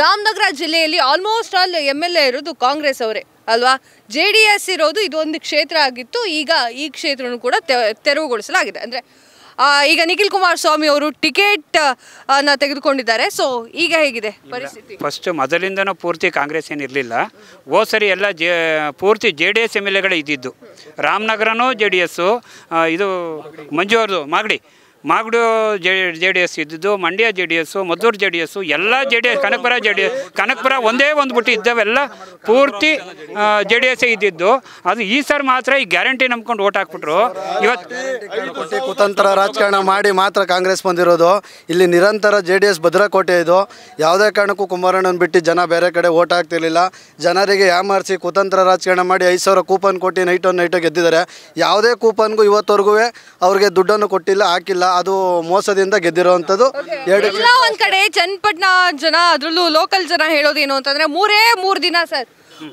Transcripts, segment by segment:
ರಾಮನಗರ ಜಿಲ್ಲೆಯಲ್ಲಿ almost all M L A ಇರೋದು ಕಾಂಗ್ರೆಸ್ ಅವರೇ ಅಲ್ವಾ ಜೆ ಡಿ ಎಸ್ ಇರೋದು ಇದೊಂದು ಕ್ಷೇತ್ರ ಆಗಿತ್ತು ಈಗ ಈ ಕ್ಷೇತ್ರನೂ ಕೂಡ ತೆರವುಗೊಳಿಸಲಾಗಿದೆ ಅಂದರೆ ಈಗ ನಿಖಿಲ್ ಸ್ವಾಮಿ ಅವರು ಟಿಕೆಟ್ ಅನ್ನ ತೆಗೆದುಕೊಂಡಿದ್ದಾರೆ ಸೊ ಈಗ ಹೇಗಿದೆ ಪರಿಸ್ಥಿತಿ ಫಸ್ಟ್ ಮೊದಲಿಂದನೂ ಪೂರ್ತಿ ಕಾಂಗ್ರೆಸ್ ಏನಿರಲಿಲ್ಲ ಇರಲಿಲ್ಲ ಓ ಸರಿ ಎಲ್ಲ ಜೆ ಪೂರ್ತಿ J D S M L ಎಗಳೇ ಇದ್ದಿದ್ದು ರಾಮನಗರನೂ ಜೆ ಡಿ ಎಸ್ಸು ಇದು ಮಂಜು ಅವ್ರದು ಮಾಗಡಿ ಮಾಗಡು ಜೆ ಜೆ ಡಿ ಎಸ್ ಇದ್ದಿದ್ದು Mandya J D S Maddur J D S ಎಲ್ಲ J D S Kanakapura J D S Kanakapura ಒಂದೇ ಒಂದು ಬಿಟ್ಟು ಇದ್ದಾವೆಲ್ಲ ಪೂರ್ತಿ ಜೆ ಡಿ ಎಸ್ಸೇ ಇದ್ದಿದ್ದು ಅದು ಈ ಸರ್ ಮಾತ್ರ ಈ ಗ್ಯಾರಂಟಿ ನಂಬ್ಕೊಂಡು ಓಟ್ ಹಾಕ್ಬಿಟ್ರು ಇವತ್ತು ಕುತಂತ್ರ ರಾಜಕಾರಣ ಮಾಡಿ ಮಾತ್ರ ಕಾಂಗ್ರೆಸ್ ಬಂದಿರೋದು ಇಲ್ಲಿ ನಿರಂತರ ಜೆ ಡಿ ಎಸ್ ಭದ್ರಕೋಟೆ ಇದು ಯಾವುದೇ ಕಾರಣಕ್ಕೂ ಕುಮಾರಣ್ಣನ ಬಿಟ್ಟು ಜನ ಬೇರೆ ಕಡೆ ಓಟ್ ಹಾಕ್ತಿರ್ಲಿಲ್ಲ ಜನರಿಗೆ ಯಾಮಾರಿಸಿ ಕುತಂತ್ರ ರಾಜಕಾರಣ ಮಾಡಿ ಐದು ಸಾವಿರ ಕೂಪನ್ ಕೊಟ್ಟು ನೈಟ್ ಒಂದು ನೈಟಿಗೆ ಗೆದ್ದಿದ್ದಾರೆ ಯಾವುದೇ ಕೂಪನ್ಗೂ ಇವತ್ತವರೆಗೂ ಅವ್ರಿಗೆ ದುಡ್ಡನ್ನು ಕೊಟ್ಟಿಲ್ಲ ಹಾಕಿಲ್ಲ ಅದು ಮೋಸದಿಂದ ಗೆದ್ದಿರುವಂತದ್ದು ಎರಡು ಎಲ್ಲ ಒಂದ್ ಕಡೆ ಚನ್ನಪಟ್ಟಣ ಜನ ಅದ್ರಲ್ಲೂ ಲೋಕಲ್ ಜನ ಹೇಳೋದೇನು ಅಂತಂದ್ರೆ ಮೂರೇ ಮೂರ್ ದಿನ ಸರ್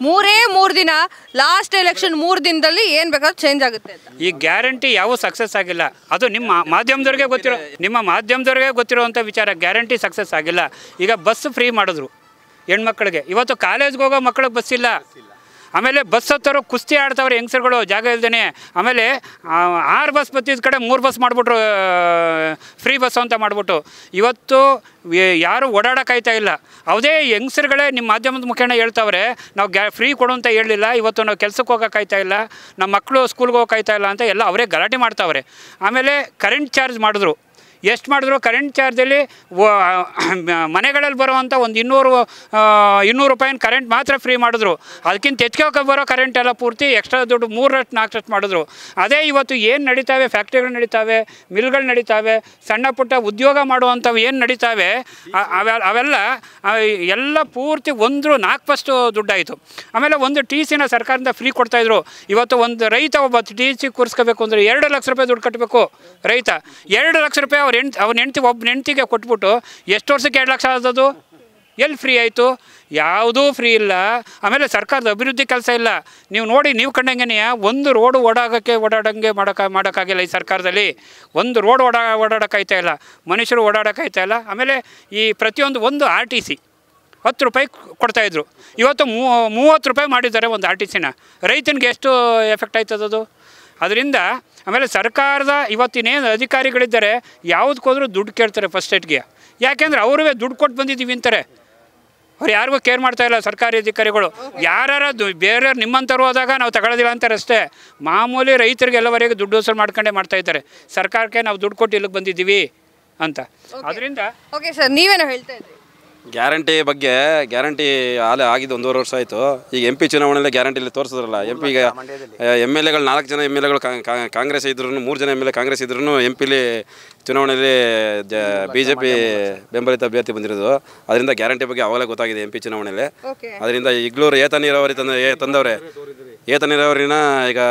ಮೂರೇ ಮೂರ್ ದಿನ ಲಾಸ್ಟ್ ಎಲೆಕ್ಷನ್ ಮೂರ್ ದಿನದಲ್ಲಿ ಏನ್ ಬೇಕಾದ್ರೂ ಚೇಂಜ್ ಆಗುತ್ತೆ ಈ ಗ್ಯಾರಂಟಿ ಯಾವ ಸಕ್ಸಸ್ ಆಗಿಲ್ಲ ಅದು ನಿಮ್ಮ ಮಾಧ್ಯಮದವ್ರಿಗೆ ಗೊತ್ತಿರೋ ನಿಮ್ಮ ಮಾಧ್ಯಮದವ್ರಿಗೆ ಗೊತ್ತಿರೋವಂಥ ವಿಚಾರ ಗ್ಯಾರಂಟಿ ಸಕ್ಸಸ್ ಆಗಿಲ್ಲ ಈಗ ಬಸ್ ಫ್ರೀ ಮಾಡಿದ್ರು ಹೆಣ್ಮಕ್ಳಿಗೆ ಇವತ್ತು ಕಾಲೇಜ್ಗೆ ಹೋಗೋ ಮಕ್ಳಿಗೆ ಬಸ್ ಇಲ್ಲ ಆಮೇಲೆ ಬಸ್ ಹತ್ತೋರು ಕುಸ್ತಿ ಆಡ್ತಾವ್ರೆ ಹೆಂಗಸರುಗಳು ಜಾಗ ಇಲ್ದೇ ಆಮೇಲೆ ಆರು ಬಸ್ ಬತ್ತಿದ ಕಡೆ ಮೂರು ಬಸ್ ಮಾಡಿಬಿಟ್ರು ಫ್ರೀ ಬಸ್ ಅಂತ ಮಾಡಿಬಿಟ್ಟು ಇವತ್ತು ಯಾರು ಓಡಾಡೋಕ್ಕಾಯ್ತಾ ಇಲ್ಲ ಅವದೇ ಹೆಂಗಸರುಗಳೇ ನಿಮ್ಮ ಮಾಧ್ಯಮದ ಮುಖೇನ ಹೇಳ್ತಾವ್ರೆ ನಾವು ಗ್ಯಾ ಫ್ರೀ ಕೊಡು ಅಂತ ಹೇಳಲಿಲ್ಲ ಇವತ್ತು ನಾವು ಕೆಲಸಕ್ಕೆ ಹೋಗೋಕ್ಕಾಯ್ತಾ ಇಲ್ಲ ನಮ್ಮ ಮಕ್ಕಳು ಸ್ಕೂಲ್ಗೆ ಹೋಗೋಕಾಯ್ತಾ ಇಲ್ಲ ಅಂತ ಎಲ್ಲ ಅವರೇ ಗಲಾಟೆ ಮಾಡ್ತಾವ್ರೆ ಆಮೇಲೆ ಕರೆಂಟ್ ಚಾರ್ಜ್ ಮಾಡಿದ್ರು ಎಷ್ಟು ಮಾಡಿದ್ರು ಕರೆಂಟ್ ಚಾರ್ಜಲ್ಲಿ ಮನೆಗಳಲ್ಲಿ ಬರುವಂಥ ಒಂದು ಇನ್ನೂರು ಇನ್ನೂರು ರೂಪಾಯಿನ ಕರೆಂಟ್ ಮಾತ್ರ ಫ್ರೀ ಮಾಡಿದ್ರು ಅದಕ್ಕಿಂತ ಹೆಚ್ಚಿಗೆ ಬರೋ ಕರೆಂಟ್ ಎಲ್ಲ ಪೂರ್ತಿ ಎಕ್ಸ್ಟ್ರಾ ದುಡ್ಡು ಮೂರರಷ್ಟು ನಾಲ್ಕರಷ್ಟು ಮಾಡಿದ್ರು ಅದೇ ಇವತ್ತು ಏನು ನಡೀತಾವೆ ಫ್ಯಾಕ್ಟ್ರಿಗಳು ನಡೀತಾವೆ ಮಿಲ್ಗಳು ನಡೀತಾವೆ ಸಣ್ಣ ಪುಟ್ಟ ಉದ್ಯೋಗ ಮಾಡುವಂಥವು ಏನು ನಡೀತಾವೆ ಅವೆಲ್ಲ ಎಲ್ಲ ಪೂರ್ತಿ ಒಂದು ನಾಲ್ಕು ಫಸ್ಟು ದುಡ್ಡಾಯಿತು ಆಮೇಲೆ ಒಂದು ಟಿ ಸಿನ ಸರ್ಕಾರದಿಂದ ಫ್ರೀ ಕೊಡ್ತಾಯಿದ್ರು ಇವತ್ತು ಒಂದು ರೈತ ಒಬ್ಬ ಟಿ ಸಿ ಕೂರಿಸ್ಕೋಬೇಕು ಅಂದರೆ ಎರಡು ಲಕ್ಷ ರೂಪಾಯಿ ದುಡ್ಡು ಕಟ್ಟಬೇಕು ರೈತ ಎರಡು ಲಕ್ಷ ರೂಪಾಯಿ ಅವ್ರ ಹೆಂಡ್ತಿ ಅವ್ನ ಹೆಂಡ್ತಿ ಒಬ್ಬ ಹೆಂಡ್ತಿಗೆ ಕೊಟ್ಬಿಟ್ಟು ಎಷ್ಟು ವರ್ಷಕ್ಕೆ ಎರಡು ಲಕ್ಷ ಆದದು ಎಲ್ಲಿ ಫ್ರೀ ಆಯಿತು ಯಾವುದೂ ಫ್ರೀ ಇಲ್ಲ ಆಮೇಲೆ ಸರ್ಕಾರದ ಅಭಿವೃದ್ಧಿ ಕೆಲಸ ಇಲ್ಲ ನೀವು ನೋಡಿ ನೀವು ಕಂಡಂಗೆನೆಯ ಒಂದು ರೋಡು ಓಡಾಗೋಕ್ಕೆ ಓಡಾಡೋಂಗೆ ಮಾಡೋಕೆ ಮಾಡೋಕ್ಕಾಗಿಲ್ಲ ಈ ಸರ್ಕಾರದಲ್ಲಿ ಒಂದು ರೋಡ್ ಓಡಾ ಓಡಾಡೋಕ್ಕಾಯ್ತಾ ಇಲ್ಲ ಮನುಷ್ಯರು ಓಡಾಡೋಕ್ಕಾಯ್ತಾ ಇಲ್ಲ ಆಮೇಲೆ ಈ ಪ್ರತಿಯೊಂದು ಒಂದು ಆರ್ ಟಿ ಸಿ ಹತ್ತು ರೂಪಾಯಿ ಕೊಡ್ತಾಯಿದ್ರು ಇವತ್ತು ಮೂವತ್ತು ರೂಪಾಯಿ ಮಾಡಿದ್ದಾರೆ ಒಂದು ಆರ್ ಟಿ ಸಿನ ರೈತನಿಗೆ ಎಷ್ಟು ಎಫೆಕ್ಟ್ ಆಯ್ತದದು ಅದರಿಂದ ಆಮೇಲೆ ಸರ್ಕಾರದ ಇವತ್ತಿನೇನು ಅಧಿಕಾರಿಗಳಿದ್ದಾರೆ ಯಾವುದಕ್ಕೋದ್ರೂ ದುಡ್ಡು ಕೇಳ್ತಾರೆ ಫಸ್ಟ್ ಏಡ್ಗೆ ಯಾಕೆಂದ್ರೆ ಅವ್ರವೇ ದುಡ್ಡು ಕೊಟ್ಟು ಬಂದಿದ್ದೀವಿ ಅಂತಾರೆ ಅವ್ರು ಯಾರಿಗೂ ಕೇರ್ ಮಾಡ್ತಾ ಇಲ್ಲ ಸರ್ಕಾರಿ ಅಧಿಕಾರಿಗಳು ಯಾರು ಬೇರೆಯವ್ರು ನಿಮ್ಮಂಥವ್ರು ಹೋದಾಗ ನಾವು ತಗೊಳ್ಳೋದಿಲ್ಲ ಅಂತಾರೆ ಅಷ್ಟೇ ಮಾಮೂಲಿ ರೈತರಿಗೆ ಎಲ್ಲವರೆಗೂ ದುಡ್ಡು ವಸೂಲು ಮಾಡ್ಕೊಂಡೇ ಇದ್ದಾರೆ ಸರ್ಕಾರಕ್ಕೆ ನಾವು ದುಡ್ಡು ಕೊಟ್ಟು ಇಲ್ಲಿಗೆ ಬಂದಿದ್ದೀವಿ ಅಂತ ಅದರಿಂದ ಓಕೆ ಸರ್ ನೀವೇನೋ ಹೇಳ್ತಾ ಇದ್ದೀವಿ ಗ್ಯಾರಂಟಿ ಬಗ್ಗೆ ಗ್ಯಾರಂಟಿ ಆಲೆ ಆಗಿದ್ದು ಒಂದೂವರೆ ವರ್ಷ ಆಯಿತು ಈಗ ಎಂ ಪಿ ಚುನಾವಣೆಯಲ್ಲಿ ಗ್ಯಾರಂಟಿಲಿ ತೋರಿಸಿದ್ರಲ್ಲ ಎಂ ಈಗ ಎಮ್ ಎಲ್ ಎಗಳು ನಾಲ್ಕು ಜನ ಎಮ್ ಎಲ್ ಎಗಳು ಕಾಂಗ್ರೆಸ್ ಇದ್ರೂ ಮೂರು ಜನ ಎಮ್ ಎಲ್ ಎ ಕಾಂಗ್ರೆಸ್ ಇದ್ರೂ ಎಂ ಪಿಲಿ ಚುನಾವಣೆಯಲ್ಲಿ ಜ ಬಿ ಜೆ ಪಿ ಬೆಂಬಲಿತ ಅಭ್ಯರ್ಥಿ ಬಂದಿರೋದು ಅದರಿಂದ ಗ್ಯಾರಂಟಿ ಬಗ್ಗೆ ಅವಾಗಲೇ ಗೊತ್ತಾಗಿದೆ ಎಂ ಪಿ ಚುನಾವಣೆಯಲ್ಲಿ ಅದರಿಂದ ಈಗಲೂ ಏತ ನೀರಾವರಿ ತಂದ ತಂದವ್ರೆ ಏತ ನೀರಾವರಿನ ಈಗ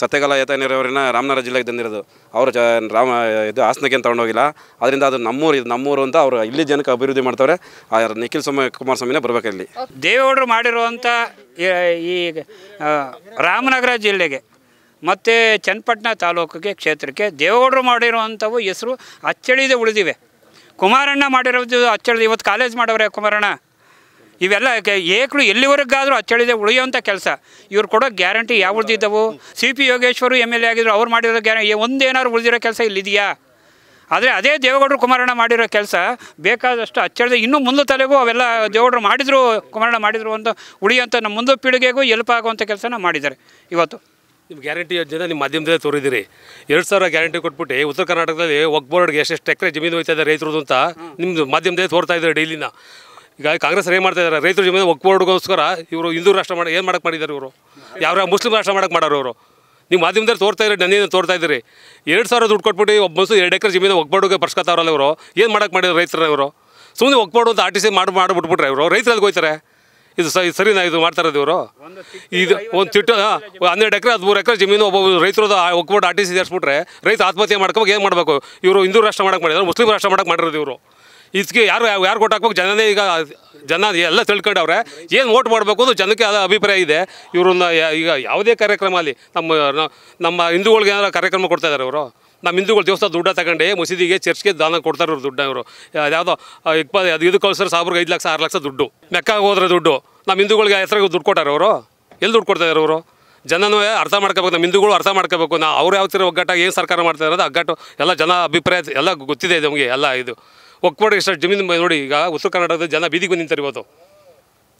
ಸತ್ಯಕಾಲ ಏತ ನೀರಾವರಿನ ರಾಮನಗರ ಜಿಲ್ಲೆಗೆ ತಂದಿರೋದು ಅವರು ಜ ರಾಮ ಇದು ಹಾಸನಕ್ಕೆ ತೊಗೊಂಡು ತೊಗೊಂಡೋಗಿಲ್ಲ ಅದರಿಂದ ಅದು ನಮ್ಮೂರು ಇದು ನಮ್ಮೂರು ಅಂತ ಅವರು ಇಲ್ಲಿ ಜನಕ್ಕೆ ಅಭಿವೃದ್ಧಿ ಮಾಡ್ತಾರೆ ಆ ನಿಖಿಲ್ ಸ್ವಾಮಿ ಕುಮಾರಸ್ವಾಮಿನೇ ಬರಬೇಕಲ್ಲಿ ದೇವೇಗೌಡರು ಮಾಡಿರುವಂಥ ಈ ರಾಮನಗರ ಜಿಲ್ಲೆಗೆ ಮತ್ತು ಚನ್ನಪಟ್ಟಣ ತಾಲೂಕಿಗೆ ಕ್ಷೇತ್ರಕ್ಕೆ ದೇವೇಗೌಡರು ಮಾಡಿರುವಂಥವು ಹೆಸರು ಅಚ್ಚಳಿದೆ ಉಳಿದಿವೆ ಕುಮಾರಣ್ಣ ಮಾಡಿರೋದು ಅಚ್ಚಳಿದೆ ಇವತ್ತು ಕಾಲೇಜ್ ಮಾಡವ್ರೆ ಕುಮಾರಣ್ಣ ಇವೆಲ್ಲ ಏಕಲು ಎಲ್ಲಿವರೆಗಾದರೂ ಅಚ್ಚಳಿದೆ ಉಳಿಯುವಂಥ ಕೆಲಸ ಇವ್ರು ಕೊಡೋ ಗ್ಯಾರಂಟಿ ಯಾವ ಉಳಿದಿದ್ದವು ಸಿ ಪಿ ಯೋಗೇಶ್ವರು ಎಮ್ ಎಲ್ ಎ ಆಗಿದ್ರು ಅವ್ರು ಮಾಡಿರೋ ಗ್ಯಾರಂಟಿ ಒಂದೇನಾದ್ರು ಉಳಿದಿರೋ ಕೆಲಸ ಇಲ್ಲಿದೆಯಾ ಆದರೆ ಅದೇ ದೇವೇಗೌಡರು ಕುಮಾರಣ್ಣ ಮಾಡಿರೋ ಕೆಲಸ ಬೇಕಾದಷ್ಟು ಅಚ್ಚಳಿದೆ ಇನ್ನೂ ಮುಂದೆ ತಲೆಗೂ ಅವೆಲ್ಲ ದೇವೇಗೌಡರು ಮಾಡಿದ್ರು ಕುಮಾರಣ್ಣ ಮಾಡಿದ್ರು ಅಂತ ಉಳಿಯುವಂಥ ನಮ್ಮ ಮುಂದೆ ಪೀಳಿಗೆಗೂ ಎಲ್ಪ್ ಆಗುವಂಥ ಕೆಲಸನ ಮಾಡಿದ್ದಾರೆ ಇವತ್ತು ನಿಮ್ಮ ಗ್ಯಾರಂಟಿ ಯೋಜನೆ ನಿಮ್ಮ ಮಾಧ್ಯಮದಲ್ಲೇ ತೋರಿದಿರಿ ಎರಡು ಸಾವಿರ ಗ್ಯಾರಂಟಿ ಕೊಟ್ಬಿಟ್ಟು ಉತ್ತರ ಕರ್ನಾಟಕದಲ್ಲಿ ಒಕ್ ಬೋರ್ಡ್ಗೆ ಎಷ್ಟೆಷ್ಟು ಎಕರೆ ಜಮೀನು ಹೋಯ್ತಾ ಇದೆ ರೈತರದು ಅಂತ ನಿಮ್ಮದು ಮಾಧ್ಯಮದಲ್ಲೇ ತೋರ್ತಾ ಇದ್ದಾರೆ ಡೈಲಿನ ಈಗ ಕಾಂಗ್ರೆಸ್ ಏನು ಮಾಡ್ತಾ ಇದ್ದಾರೆ ರೈತರ ಜಮೀನು ಒಕ್ಕೋಡ್ಗೋಸ್ಕರ ಇವರು ಹಿಂದೂ ರಾಷ್ಟ್ರ ಮಾಡಿ ಏನು ಮಾಡಕ್ಕೆ ಮಾಡಿದ್ದಾರೆ ಇವರು ಯಾವ ಮುಸ್ಲಿಂ ರಾಷ್ಟ್ರ ಮಾಡಕ್ಕೆ ಮಾಡೋರು ಇವರು ನೀವು ಮಾಧ್ಯಮದಲ್ಲಿ ತೋರ್ತಾ ಇದ್ರೆ ನನ್ನೇನು ತೋರ್ತಾ ಇದ್ರಿ ಎರಡು ಸಾವಿರ ದುಡ್ಡು ಕೊಟ್ಬಿಟ್ಟು ಒಬ್ಬ ಮನಸ್ಸು ಎರಡು ಎಕರೆ ಜಮೀನು ಒಗ್ಬಾಡುಗೆ ಬರ್ಸ್ಕೊತಾವ್ರಲ್ಲ ಇವರು ಏನು ಮಾಡಕ್ಕೆ ಮಾಡಿದ್ರು ರೈತರ ಇವರು ಸುಮ್ಮನೆ ಒಗ್ಬಾಡು ಅಂತ ಆರ್ ಟಿ ಸಿ ಮಾಡಿ ಮಾಡಿಬಿಟ್ಬಿಟ್ರೆ ಇವರು ರೈತರಲ್ಲಿ ಹೋಯ್ತಾರೆ ಇದು ಸರಿ ಸರಿನಾ ಇದು ಮಾಡ್ತಾರದು ಇವರು ಇದು ಒಂದು ತಿಟ್ಟು ಹನ್ನೆರಡು ಎಕರೆ ಹದಿಮೂರು ಎಕರೆ ಜಮೀನು ಒಬ್ಬ ರೈತರದ್ದು ಒಗ್ಬಾಡು ಆರ್ ಟಿ ಸಿ ಸೇರಿಸ್ಬಿಟ್ರೆ ರೈತ ಆತ್ಮಹತ್ಯೆ ಮಾಡ್ಕೋಬೇಕು ಏನು ಮಾಡಬೇಕು ಇವರು ಹಿಂದೂ ರಾಷ್ಟ್ರ ಮಾಡಕ್ಕೆ ಮಾಡಿದ್ರು ಮುಸ್ಲಿಂ ರಾಷ್ಟ್ರ ಮಾಡಕ್ಕೆ ಮಾಡಿರೋದು ಇವರು ಇದಕ್ಕೆ ಯಾರು ಯಾರು ಓಟ್ ಹಾಕ್ಬೇಕು ಜನನೇ ಈಗ ಜನ ಎಲ್ಲ ತಿಳ್ಕೊಂಡವ್ರೆ ಏನು ಓಟ್ ಮಾಡಬೇಕು ಅದು ಜನಕ್ಕೆ ಅದು ಅಭಿಪ್ರಾಯ ಇದೆ ಇವ್ರನ್ನ ಈಗ ಯಾವುದೇ ಕಾರ್ಯಕ್ರಮ ಅಲ್ಲಿ ನಮ್ಮ ನಮ್ಮ ಹಿಂದೂಗಳಿಗೆ ಏನಾರ ಕಾರ್ಯಕ್ರಮ ಕೊಡ್ತಾ ಇದ್ದಾರೆ ಅವರು ನಮ್ಮ ಹಿಂದೂಗಳು ದೇವಸ್ಥಾನ ದುಡ್ಡು ತಗೊಂಡು ಮಸೀದಿಗೆ ಚರ್ಚ್ಗೆ ದಾನ ಕೊಡ್ತಾರೆ ಅವ್ರು ದುಡ್ಡು ಅವರು ಯಾವುದೋ ಇಪ್ಪತ್ತು ಅದು ಇದು ಸಾವಿರ ಐದು ಲಕ್ಷ ಆರು ಲಕ್ಷ ದುಡ್ಡು ಮೆಕ್ಕಾಗ ಹೋದ್ರೆ ದುಡ್ಡು ನಮ್ಮ ಹಿಂದೂಗಳಿಗೆ ಹೆಸರಿಗೆ ದುಡ್ಡು ಕೊಟ್ಟಾರೆ ಅವರು ಎಲ್ಲಿ ದುಡ್ಡು ಇದ್ದಾರೆ ಅವರು ಜನನೂ ಅರ್ಥ ಮಾಡ್ಕೋಬೇಕು ನಮ್ಮ ಹಿಂದೂಗಳು ಅರ್ಥ ಮಾಡ್ಕೋಬೇಕು ನಾ ಅವ್ರು ಯಾವ ಥರ ಒಗ್ಗಟ್ಟಾಗಿ ಏನು ಸರ್ಕಾರ ಮಾಡ್ತಾ ಇರೋದು ಅಗ್ಗಟ್ಟು ಎಲ್ಲ ಜನ ಅಭಿಪ್ರಾಯ ಎಲ್ಲ ಗೊತ್ತಿದೆ ನಮಗೆ ಎಲ್ಲ ಇದು ಒಕ್ಕೋಡ ಇಷ್ಟ ಜಮೀನು ನೋಡಿ ಈಗ ಉತ್ತರ ಕರ್ನಾಟಕದ ಜನ ಬೀದಿಗೆ ನಿಂತಾರೆ ಇವತ್ತು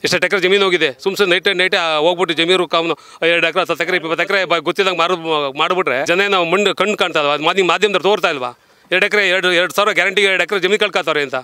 ಎಷ್ಟು ಎಕರೆ ಜಮೀನು ಹೋಗಿದೆ ಸುಮ್ಮನೆ ನೈಟ್ ನೈಟ್ ಹೋಗ್ಬಿಟ್ಟು ಜಮೀನು ಕಾಮನು ಎರಡು ಎಕರೆ ಹತ್ತು ಎಕರೆ ಇಪ್ಪತ್ತು ಎಕರೆ ಗೊತ್ತಿದ್ದಂಗೆ ಮಾರು ಮಾಡಿಬಿಟ್ರೆ ಜನ ನಾವು ಮಣ್ಣು ಕಣ್ಣು ಕಾಣ್ತಾ ಇಲ್ವಾ ಮಾಧ್ಯಮ ಮಾಧ್ಯಮದ ತೋರ್ತಾ ಇಲ್ವಾ ಎರಡು ಎಕರೆ ಎರಡು ಎರಡು ಸಾವಿರ ಗ್ಯಾರಂಟಿ ಎರಡು ಎಕರೆ ಜಮೀನು ಕಳ್ಕೊತಾವ್ರೆ ಅಂತ